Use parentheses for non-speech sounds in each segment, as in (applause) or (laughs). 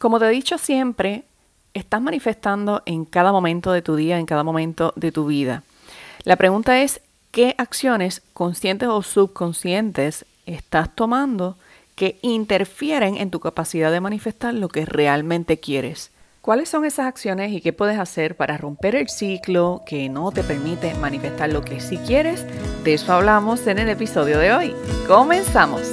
Como te he dicho siempre, estás manifestando en cada momento de tu día, en cada momento de tu vida. La pregunta es, ¿qué acciones conscientes o subconscientes estás tomando que interfieren en tu capacidad de manifestar lo que realmente quieres? ¿Cuáles son esas acciones y qué puedes hacer para romper el ciclo que no te permite manifestar lo que sí quieres? De eso hablamos en el episodio de hoy. ¡Comenzamos!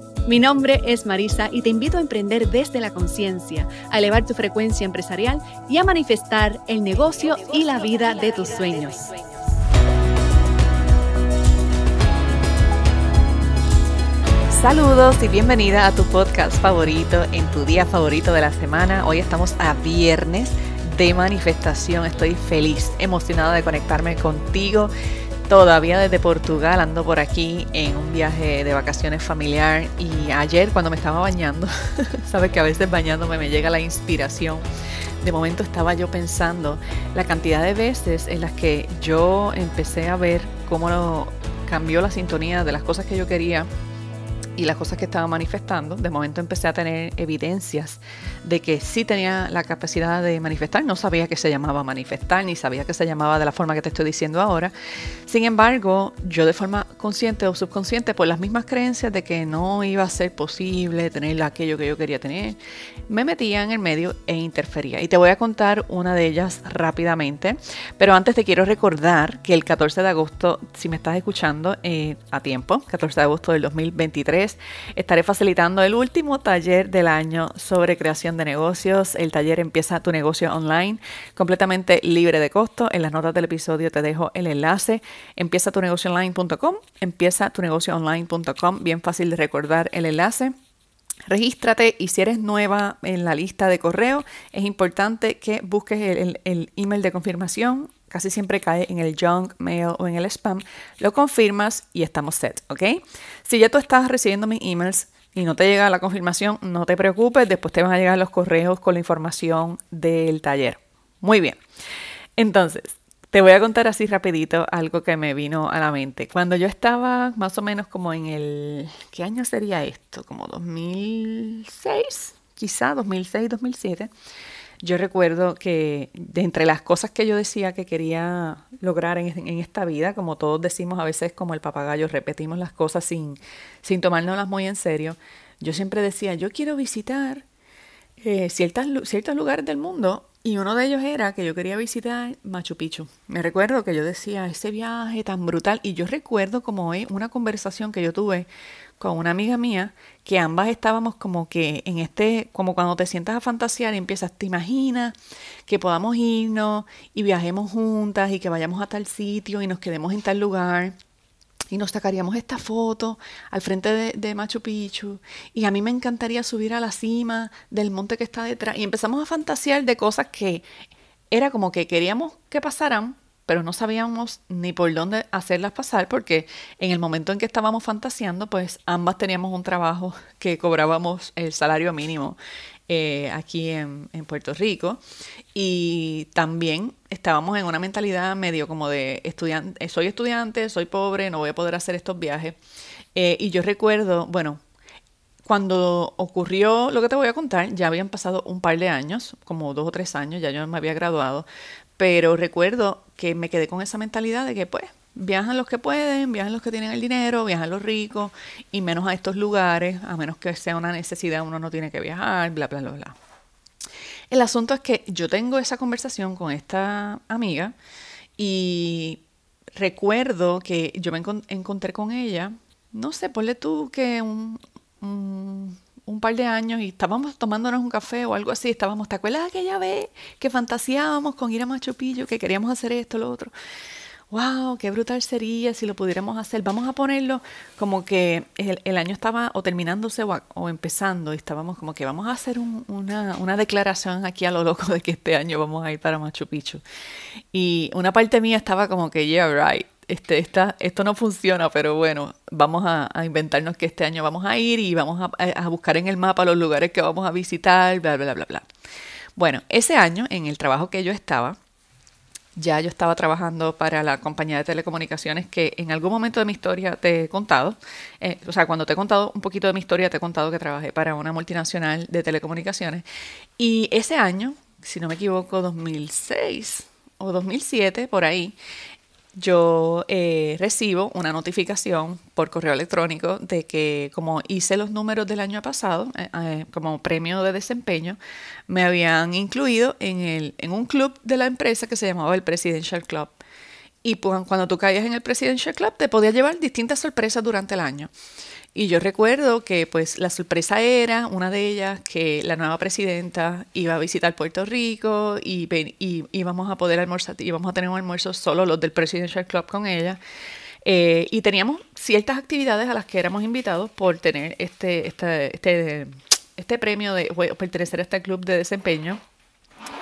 Mi nombre es Marisa y te invito a emprender desde la conciencia, a elevar tu frecuencia empresarial y a manifestar el negocio, y la vida de tus sueños. Saludos y bienvenida a tu podcast favorito en tu día favorito de la semana. Hoy estamos a viernes de manifestación. Estoy feliz, emocionada de conectarme contigo todavía desde Portugal, ando por aquí en un viaje de vacaciones familiar y ayer cuando me estaba bañando, (laughs) sabes que a veces bañándome me llega la inspiración. De momento estaba yo pensando la cantidad de veces en las que yo empecé a ver cómo cambió la sintonía de las cosas que yo quería y las cosas que estaba manifestando, de momento empecé a tener evidencias de que sí tenía la capacidad de manifestar, no sabía que se llamaba manifestar, ni sabía que se llamaba de la forma que te estoy diciendo ahora. Sin embargo, yo de forma consciente o subconsciente, por las mismas creencias de que no iba a ser posible tener aquello que yo quería tener, me metía en el medio e interfería. Y te voy a contar una de ellas rápidamente, pero antes te quiero recordar que el 14 de agosto, si me estás escuchando eh, a tiempo, 14 de agosto del 2023, estaré facilitando el último taller del año sobre creación de negocios. El taller empieza tu negocio online completamente libre de costo. En las notas del episodio te dejo el enlace. Empieza tu negocio online.com. Empieza tu negocio online.com. Bien fácil de recordar el enlace. Regístrate y si eres nueva en la lista de correo, es importante que busques el, email de confirmación casi siempre cae en el junk mail o en el spam, lo confirmas y estamos set, ¿ok? Si ya tú estás recibiendo mis emails y no te llega la confirmación, no te preocupes, después te van a llegar los correos con la información del taller. Muy bien. Entonces, te voy a contar así rapidito algo que me vino a la mente. Cuando yo estaba más o menos como en el... ¿Qué año sería esto? Como 2006, quizá 2006, 2007 yo recuerdo que de entre las cosas que yo decía que quería lograr en, esta vida, como todos decimos a veces como el papagayo, repetimos las cosas sin, sin tomárnoslas muy en serio, yo siempre decía, yo quiero visitar eh, ciertas, ciertos lugares del mundo y uno de ellos era que yo quería visitar Machu Picchu. Me recuerdo que yo decía, ese viaje tan brutal. Y yo recuerdo como hoy una conversación que yo tuve con una amiga mía que ambas estábamos como que en este, como cuando te sientas a fantasear y empiezas, te imaginas que podamos irnos y viajemos juntas y que vayamos a tal sitio y nos quedemos en tal lugar y nos sacaríamos esta foto al frente de, de, Machu Picchu y a mí me encantaría subir a la cima del monte que está detrás y empezamos a fantasear de cosas que era como que queríamos que pasaran, pero no sabíamos ni por dónde hacerlas pasar porque en el momento en que estábamos fantaseando, pues ambas teníamos un trabajo (laughs) que cobrábamos el salario mínimo eh, aquí en, Puerto Rico y también estábamos en una mentalidad medio como de estudiante, eh, soy estudiante, soy pobre, no voy a poder hacer estos viajes. Eh, y yo recuerdo, bueno, cuando ocurrió lo que te voy a contar, ya habían pasado un par de años, como dos o tres años, ya yo me había graduado, pero recuerdo que me quedé con esa mentalidad de que pues viajan los que pueden, viajan los que tienen el dinero, viajan los ricos y menos a estos lugares, a menos que sea una necesidad, uno no tiene que viajar, bla, bla, bla, bla. El asunto es que yo tengo esa conversación con esta amiga y recuerdo que yo me encontré con ella, no sé, ponle tú que un un par de años y estábamos tomándonos un café o algo así, estábamos, ¿te acuerdas aquella vez que fantaseábamos con ir a Machu Picchu, que queríamos hacer esto, lo otro? wow, qué brutal sería si lo pudiéramos hacer. Vamos a ponerlo como que el, año estaba o terminándose o, empezando y estábamos como que vamos a hacer una, una, declaración aquí a lo loco de que este año vamos a ir para Machu Picchu. Y una parte mía estaba como que, yeah, right. Este, esto no funciona, pero bueno, vamos a, inventarnos que este año vamos a ir y vamos a, buscar en el mapa los lugares que vamos a visitar, bla, bla, bla, bla. Bueno, ese año, en el trabajo que yo estaba, ya yo estaba trabajando para la compañía de telecomunicaciones que en algún momento de mi historia te he contado, eh, o sea, cuando te he contado un poquito de mi historia, te he contado que trabajé para una multinacional de telecomunicaciones. Y ese año, si no me equivoco, 2006 o 2007, por ahí, yo eh, recibo una notificación por correo electrónico de que como hice los números del año pasado, eh, eh, como premio de desempeño, me habían incluido en, el, en un club de la empresa que se llamaba el Presidential Club. Y pues, cuando tú caías en el Presidential Club, te podía llevar distintas sorpresas durante el año. Y yo recuerdo que pues la sorpresa era, una de ellas, que la nueva presidenta iba a visitar Puerto Rico y, ven, y íbamos a poder almorzar, a tener un almuerzo solo los del Presidential Club con ella. Eh, y teníamos ciertas actividades a las que éramos invitados por tener este, este, este, este premio de pertenecer a este club de desempeño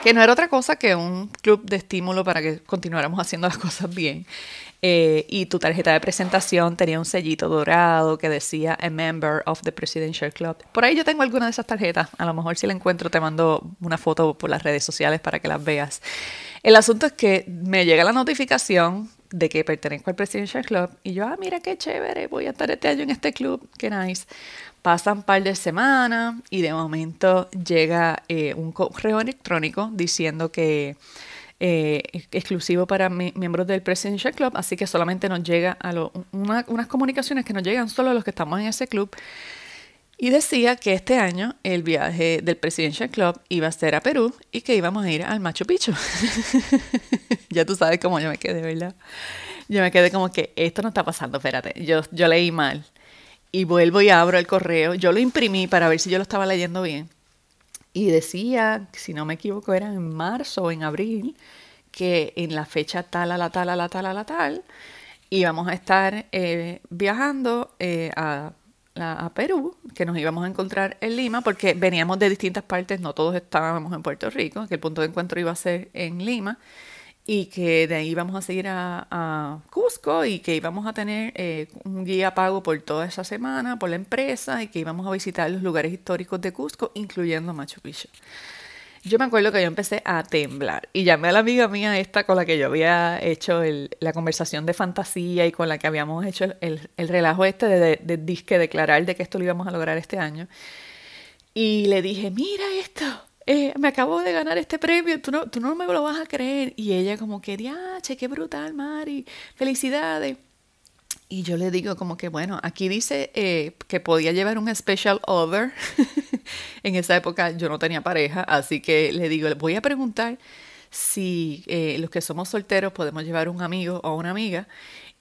que no era otra cosa que un club de estímulo para que continuáramos haciendo las cosas bien. Eh, y tu tarjeta de presentación tenía un sellito dorado que decía A Member of the Presidential Club. Por ahí yo tengo alguna de esas tarjetas. A lo mejor si la encuentro te mando una foto por las redes sociales para que las veas. El asunto es que me llega la notificación de que pertenezco al Presidential Club y yo, ah, mira qué chévere, voy a estar este año en este club, qué nice. Pasan un par de semanas y de momento llega eh, un correo electrónico diciendo que es eh, exclusivo para miembros del Presidential Club, así que solamente nos llega a unas comunicaciones que nos llegan solo a los que estamos en ese club y decía que este año el viaje del Presidential Club iba a ser a Perú y que íbamos a ir al Machu Picchu. (laughs) ya tú sabes cómo yo me quedé, ¿verdad? Yo me quedé como que esto no está pasando, espérate, yo, yo leí mal. Y vuelvo y abro el correo, yo lo imprimí para ver si yo lo estaba leyendo bien. Y decía, si no me equivoco, era en marzo o en abril, que en la fecha tal, a la tal, a la tal, a la tal, íbamos a estar eh, viajando eh, a a, Perú, que nos íbamos a encontrar en Lima, porque veníamos de distintas partes, no todos estábamos en Puerto Rico, que el punto de encuentro iba a ser en Lima, y que de ahí íbamos a seguir a, Cusco y que íbamos a tener eh, un guía pago por toda esa semana, por la empresa, y que íbamos a visitar los lugares históricos de Cusco, incluyendo Machu Picchu. Yo me acuerdo que yo empecé a temblar y llamé a la amiga mía esta con la que yo había hecho la conversación de fantasía y con la que habíamos hecho el, relajo este de, disque declarar de que esto lo íbamos a lograr este año. Y le dije, mira esto, eh, me acabo de ganar este premio, tú no, tú no me lo vas a creer. Y ella como que, diache, qué brutal, Mari, felicidades. Y yo le digo como que, bueno, aquí dice eh, que podía llevar un special other. (laughs) en esa época yo no tenía pareja, así que le digo, voy a preguntar si eh, los que somos solteros podemos llevar un amigo o una amiga.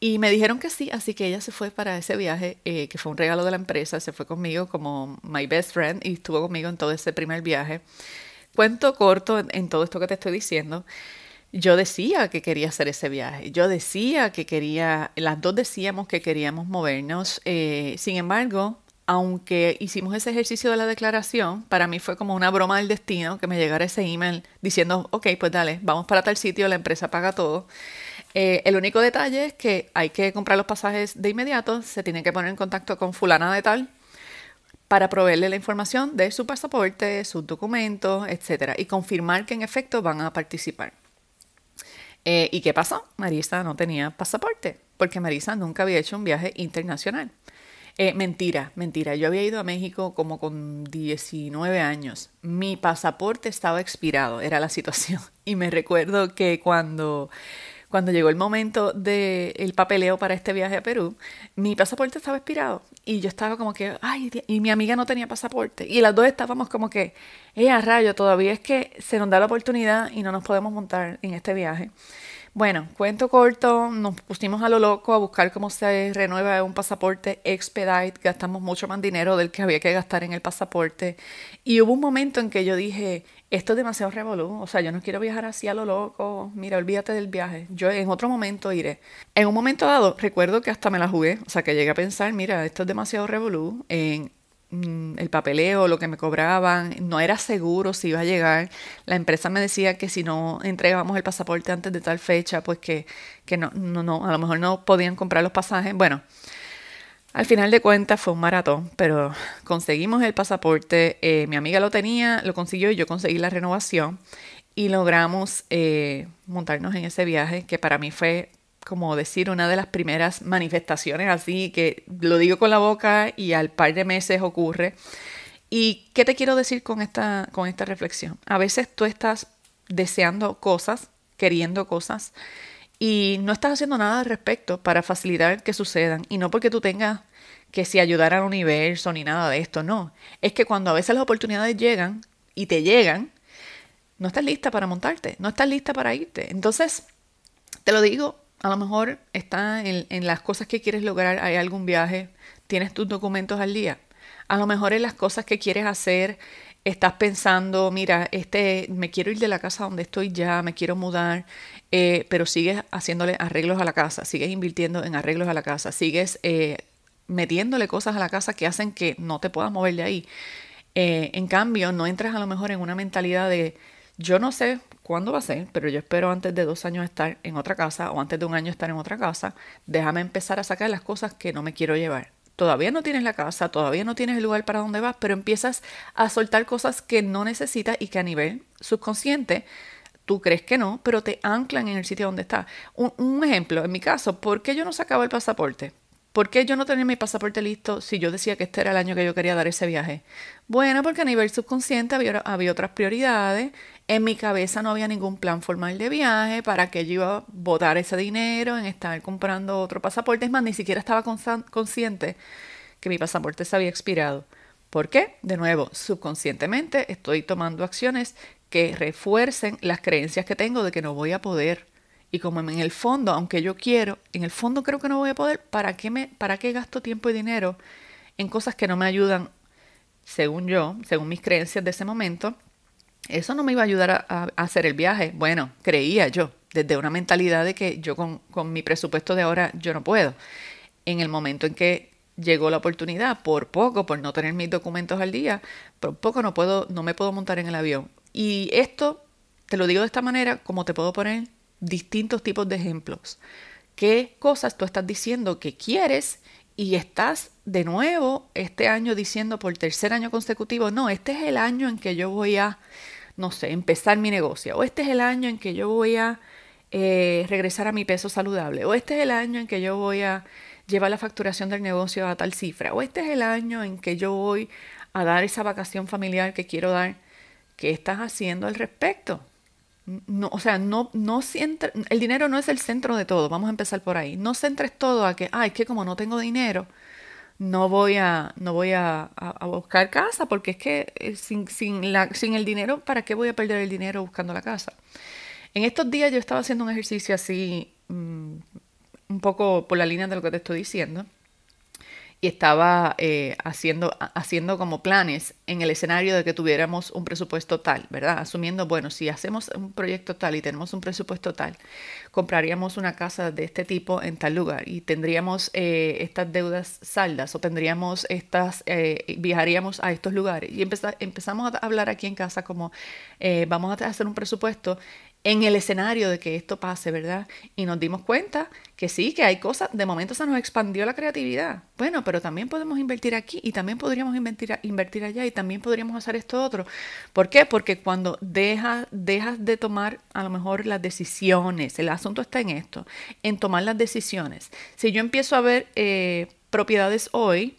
Y me dijeron que sí, así que ella se fue para ese viaje, eh, que fue un regalo de la empresa, se fue conmigo como my best friend y estuvo conmigo en todo ese primer viaje. Cuento corto en todo esto que te estoy diciendo yo decía que quería hacer ese viaje, yo decía que quería, las dos decíamos que queríamos movernos, eh, sin embargo, aunque hicimos ese ejercicio de la declaración, para mí fue como una broma del destino que me llegara ese email diciendo, ok, pues dale, vamos para tal sitio, la empresa paga todo. Eh, el único detalle es que hay que comprar los pasajes de inmediato, se tienen que poner en contacto con fulana de tal para proveerle la información de su pasaporte, sus documentos, etc. Y confirmar que en efecto van a participar. Eh, ¿Y qué pasó? Marisa no tenía pasaporte, porque Marisa nunca había hecho un viaje internacional. Eh, mentira, mentira. Yo había ido a México como con 19 años. Mi pasaporte estaba expirado, era la situación. (laughs) Y me recuerdo que cuando cuando llegó el momento del papeleo para este viaje a Perú, mi pasaporte estaba expirado y yo estaba como que, ay, y mi amiga no tenía pasaporte. Y las dos estábamos como que, eh, a rayo, todavía es que se nos da la oportunidad y no nos podemos montar en este viaje. Bueno, cuento corto, nos pusimos a lo loco a buscar cómo se renueva un pasaporte expedite, gastamos mucho más dinero del que había que gastar en el pasaporte y hubo un momento en que yo dije, esto es demasiado revolú, o sea, yo no quiero viajar así a lo loco, mira, olvídate del viaje, yo en otro momento iré. En un momento dado, recuerdo que hasta me la jugué, o sea, que llegué a pensar, mira, esto es demasiado revolú, en mm, el papeleo, lo que me cobraban, no era seguro si iba a llegar. La empresa me decía que si no entregábamos el pasaporte antes de tal fecha, pues que, que no, no, no, a lo mejor no podían comprar los pasajes. Bueno, al final de cuentas fue un maratón, pero conseguimos el pasaporte, eh, mi amiga lo tenía, lo consiguió y yo conseguí la renovación y logramos eh, montarnos en ese viaje que para mí fue como decir una de las primeras manifestaciones, así que lo digo con la boca y al par de meses ocurre. ¿Y qué te quiero decir con esta, con esta reflexión? A veces tú estás deseando cosas, queriendo cosas, y no estás haciendo nada al respecto para facilitar que sucedan. Y no porque tú tengas que si ayudar al universo ni nada de esto, no. Es que cuando a veces las oportunidades llegan y te llegan, no estás lista para montarte, no estás lista para irte. Entonces, te lo digo, a lo mejor está en, en las cosas que quieres lograr, hay algún viaje, tienes tus documentos al día. A lo mejor en las cosas que quieres hacer, estás pensando, mira, este, me quiero ir de la casa donde estoy ya, me quiero mudar, eh, pero sigues haciéndole arreglos a la casa, sigues invirtiendo en arreglos a la casa, sigues eh, metiéndole cosas a la casa que hacen que no te puedas mover de ahí. Eh, en cambio, no entras a lo mejor en una mentalidad de, yo no sé cuándo va a ser, pero yo espero antes de dos años estar en otra casa o antes de un año estar en otra casa, déjame empezar a sacar las cosas que no me quiero llevar. Todavía no tienes la casa, todavía no tienes el lugar para donde vas, pero empiezas a soltar cosas que no necesitas y que a nivel subconsciente tú crees que no, pero te anclan en el sitio donde estás. Un, un ejemplo, en mi caso, ¿por qué yo no sacaba el pasaporte? ¿Por qué yo no tenía mi pasaporte listo si yo decía que este era el año que yo quería dar ese viaje? Bueno, porque a nivel subconsciente había, otras prioridades. En mi cabeza no había ningún plan formal de viaje para que yo iba a botar ese dinero en estar comprando otro pasaporte. Es más, ni siquiera estaba consciente que mi pasaporte se había expirado. ¿Por qué? De nuevo, subconscientemente estoy tomando acciones que refuercen las creencias que tengo de que no voy a poder y como en el fondo, aunque yo quiero, en el fondo creo que no voy a poder, ¿para qué, me, ¿para qué gasto tiempo y dinero en cosas que no me ayudan, según yo, según mis creencias de ese momento? Eso no me iba a ayudar a, hacer el viaje. Bueno, creía yo, desde una mentalidad de que yo con, con mi presupuesto de ahora yo no puedo. En el momento en que llegó la oportunidad, por poco, por no tener mis documentos al día, por poco no, puedo, no me puedo montar en el avión. Y esto, te lo digo de esta manera, como te puedo poner distintos tipos de ejemplos. ¿Qué cosas tú estás diciendo que quieres y estás de nuevo este año diciendo por tercer año consecutivo, no, este es el año en que yo voy a, no sé, empezar mi negocio, o este es el año en que yo voy a eh, regresar a mi peso saludable, o este es el año en que yo voy a llevar la facturación del negocio a tal cifra, o este es el año en que yo voy a dar esa vacación familiar que quiero dar. ¿Qué estás haciendo al respecto? No, o sea, no, no el dinero no es el centro de todo, vamos a empezar por ahí. No centres todo a que, ay, es que como no tengo dinero, no voy a, no voy a, buscar casa, porque es que eh, sin, la, sin el dinero, ¿para qué voy a perder el dinero buscando la casa? En estos días yo estaba haciendo un ejercicio así, mm, un poco por la línea de lo que te estoy diciendo, y estaba eh, haciendo, haciendo como planes en el escenario de que tuviéramos un presupuesto tal, ¿verdad? Asumiendo, bueno, si hacemos un proyecto tal y tenemos un presupuesto tal, compraríamos una casa de este tipo en tal lugar y tendríamos eh, estas deudas saldas o tendríamos estas, eh, viajaríamos a estos lugares. Y empezamos a hablar aquí en casa como vamos a hacer un presupuesto en el escenario de que esto pase, ¿verdad? Y nos dimos cuenta que sí, que hay cosas, de momento se nos expandió la creatividad. Bueno, pero también podemos invertir aquí y también podríamos invertir, invertir allá y también podríamos hacer esto otro. ¿Por qué? Porque cuando dejas, de tomar a lo mejor las decisiones, el asunto está en esto, en tomar las decisiones. Si yo empiezo a ver eh, propiedades hoy,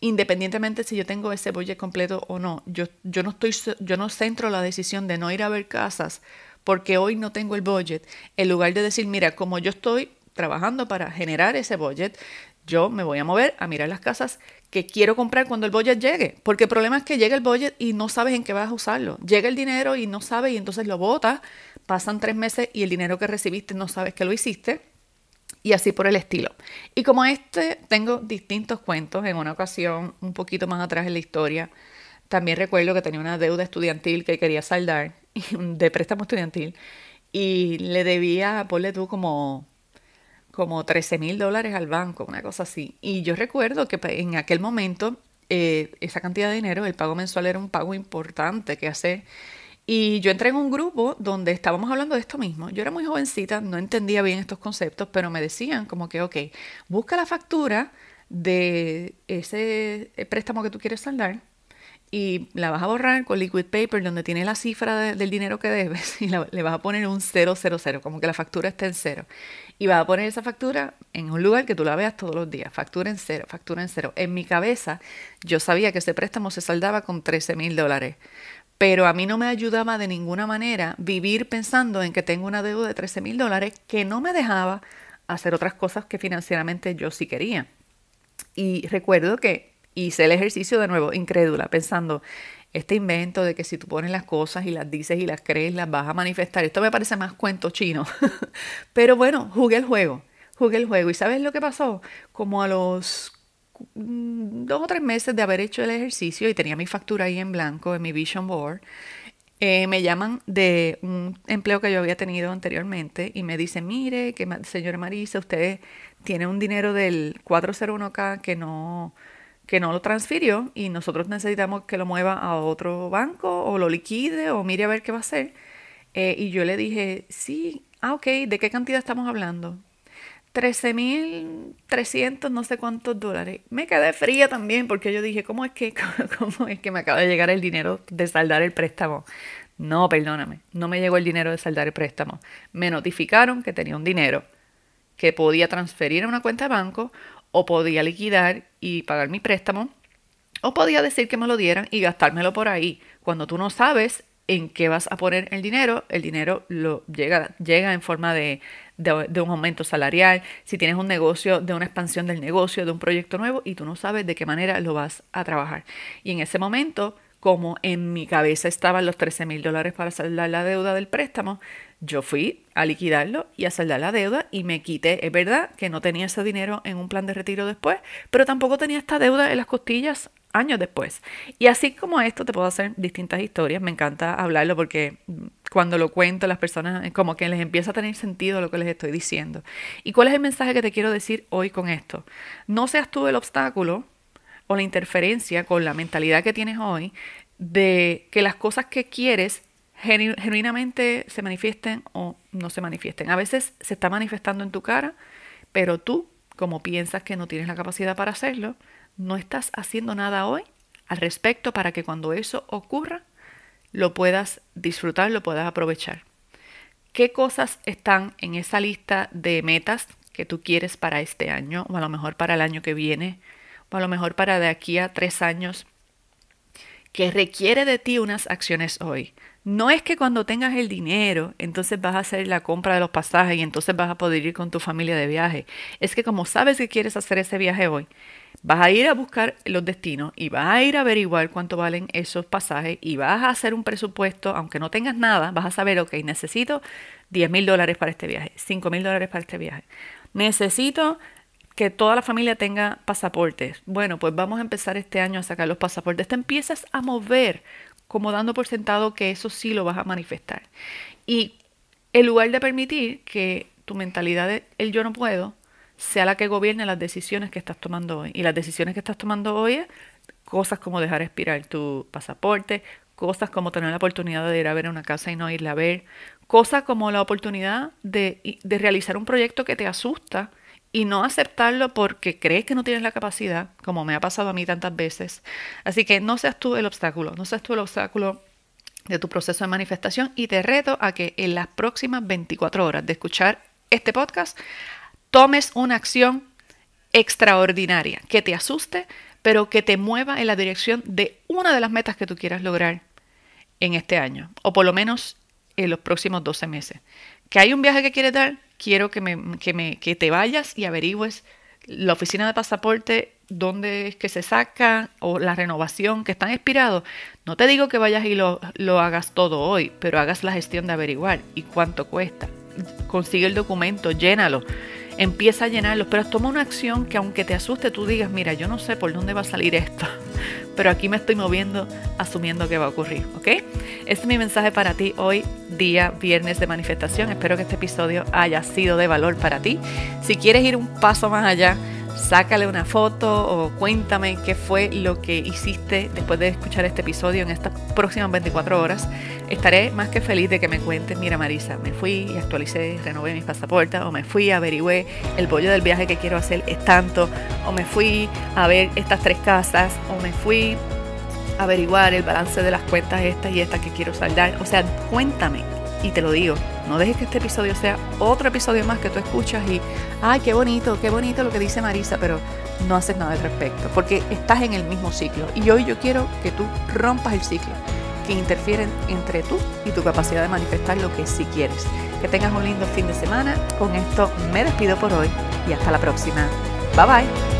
independientemente si yo tengo ese bolle completo o no, yo, yo, no estoy, yo no centro la decisión de no ir a ver casas porque hoy no tengo el budget, en lugar de decir, mira, como yo estoy trabajando para generar ese budget, yo me voy a mover a mirar las casas que quiero comprar cuando el budget llegue. Porque el problema es que llega el budget y no sabes en qué vas a usarlo. Llega el dinero y no sabes y entonces lo botas. Pasan tres meses y el dinero que recibiste no sabes que lo hiciste. Y así por el estilo. Y como este, tengo distintos cuentos. En una ocasión, un poquito más atrás en la historia, también recuerdo que tenía una deuda estudiantil que quería saldar. (laughs) de préstamo estudiantil y le debía, ponle tú, como, como 13 mil dólares al banco, una cosa así. Y yo recuerdo que pues, en aquel momento eh, esa cantidad de dinero, el pago mensual era un pago importante que hacer. Y yo entré en un grupo donde estábamos hablando de esto mismo. Yo era muy jovencita, no entendía bien estos conceptos, pero me decían como que, ok, busca la factura de ese préstamo que tú quieres saldar y la vas a borrar con liquid paper donde tiene la cifra del dinero que debes (laughs) y le vas a poner un 000, como que la factura esté en cero. Y vas a poner esa factura en un lugar que tú la veas todos los días, factura en cero, factura en cero. En mi cabeza yo sabía que ese préstamo se saldaba con 13 mil dólares, pero a mí no me ayudaba de ninguna manera vivir pensando en que tengo una deuda de 13 mil dólares que no me dejaba hacer otras cosas que financieramente yo sí quería. Y recuerdo que hice el ejercicio de nuevo, incrédula, pensando, este invento de que si tú pones las cosas y las dices y las crees, las vas a manifestar. Esto me parece más cuento chino. (laughs) Pero bueno, jugué el juego, jugué el juego. ¿Y sabes lo que pasó? Como a los mm, dos o tres meses de haber hecho el ejercicio y tenía mi factura ahí en blanco en mi vision board, eh, me llaman de un empleo que yo había tenido anteriormente y me dicen, mire, que señor Marisa, usted tiene un dinero del 401k que no que no lo transfirió y nosotros necesitamos que lo mueva a otro banco o lo liquide o mire a ver qué va a hacer. Eh, y yo le dije, sí, ah, ok, ¿de qué cantidad estamos hablando? 13.300 no sé cuántos dólares. Me quedé fría también porque yo dije, ¿cómo es que, (laughs) cómo es que me acaba de llegar el dinero de saldar el préstamo? No, perdóname, no me llegó el dinero de saldar el préstamo. Me notificaron que tenía un dinero que podía transferir a una cuenta de banco o podía liquidar y pagar mi préstamo, o podía decir que me lo dieran y gastármelo por ahí. Cuando tú no sabes en qué vas a poner el dinero, el dinero lo llega, llega en forma de, de, de, un aumento salarial, si tienes un negocio, de una expansión del negocio, de un proyecto nuevo, y tú no sabes de qué manera lo vas a trabajar. Y en ese momento como en mi cabeza estaban los 13 mil dólares para saldar la deuda del préstamo, yo fui a liquidarlo y a saldar la deuda y me quité. Es verdad que no tenía ese dinero en un plan de retiro después, pero tampoco tenía esta deuda en las costillas años después. Y así como esto te puedo hacer distintas historias, me encanta hablarlo porque cuando lo cuento las personas como que les empieza a tener sentido lo que les estoy diciendo. ¿Y cuál es el mensaje que te quiero decir hoy con esto? No seas tú el obstáculo o la interferencia con la mentalidad que tienes hoy de que las cosas que quieres genuinamente se manifiesten o no se manifiesten. A veces se está manifestando en tu cara, pero tú, como piensas que no tienes la capacidad para hacerlo, no estás haciendo nada hoy al respecto para que cuando eso ocurra lo puedas disfrutar, lo puedas aprovechar. ¿Qué cosas están en esa lista de metas que tú quieres para este año o a lo mejor para el año que viene a lo mejor para de aquí a tres años, que requiere de ti unas acciones hoy. No es que cuando tengas el dinero, entonces vas a hacer la compra de los pasajes y entonces vas a poder ir con tu familia de viaje. Es que como sabes que quieres hacer ese viaje hoy, vas a ir a buscar los destinos y vas a ir a averiguar cuánto valen esos pasajes y vas a hacer un presupuesto, aunque no tengas nada, vas a saber, ok, necesito 10 mil dólares para este viaje, 5 mil dólares para este viaje. Necesito que toda la familia tenga pasaportes. Bueno, pues vamos a empezar este año a sacar los pasaportes. Te empiezas a mover como dando por sentado que eso sí lo vas a manifestar. Y en lugar de permitir que tu mentalidad de el yo no puedo sea la que gobierne las decisiones que estás tomando hoy. Y las decisiones que estás tomando hoy es cosas como dejar expirar tu pasaporte, cosas como tener la oportunidad de ir a ver a una casa y no irla a ver, cosas como la oportunidad de, de realizar un proyecto que te asusta y no aceptarlo porque crees que no tienes la capacidad, como me ha pasado a mí tantas veces. Así que no seas tú el obstáculo, no seas tú el obstáculo de tu proceso de manifestación y te reto a que en las próximas 24 horas de escuchar este podcast tomes una acción extraordinaria que te asuste, pero que te mueva en la dirección de una de las metas que tú quieras lograr en este año, o por lo menos en los próximos 12 meses. ¿Que hay un viaje que quieres dar? quiero que, me, que, me, que te vayas y averigües la oficina de pasaporte, dónde es que se saca o la renovación que están expirados. No te digo que vayas y lo, lo hagas todo hoy, pero hagas la gestión de averiguar y cuánto cuesta. Consigue el documento, llénalo empieza a llenarlos, pero toma una acción que aunque te asuste, tú digas, mira, yo no sé por dónde va a salir esto, (laughs) pero aquí me estoy moviendo asumiendo que va a ocurrir, ¿ok? Este es mi mensaje para ti hoy, día viernes de manifestación. Espero que este episodio haya sido de valor para ti. Si quieres ir un paso más allá, Sácale una foto o cuéntame qué fue lo que hiciste después de escuchar este episodio en estas próximas 24 horas. Estaré más que feliz de que me cuentes, mira Marisa, me fui y actualicé, renové mis pasaportes, o me fui, averigüé el pollo del viaje que quiero hacer es tanto, o me fui a ver estas tres casas, o me fui a averiguar el balance de las cuentas estas y estas que quiero saldar. O sea, cuéntame y te lo digo, no dejes que este episodio sea otro episodio más que tú escuchas y, ay, qué bonito, qué bonito lo que dice Marisa, pero no haces nada al respecto, porque estás en el mismo ciclo. Y hoy yo quiero que tú rompas el ciclo, que interfieren entre tú y tu capacidad de manifestar lo que sí quieres. Que tengas un lindo fin de semana. Con esto me despido por hoy y hasta la próxima. Bye bye.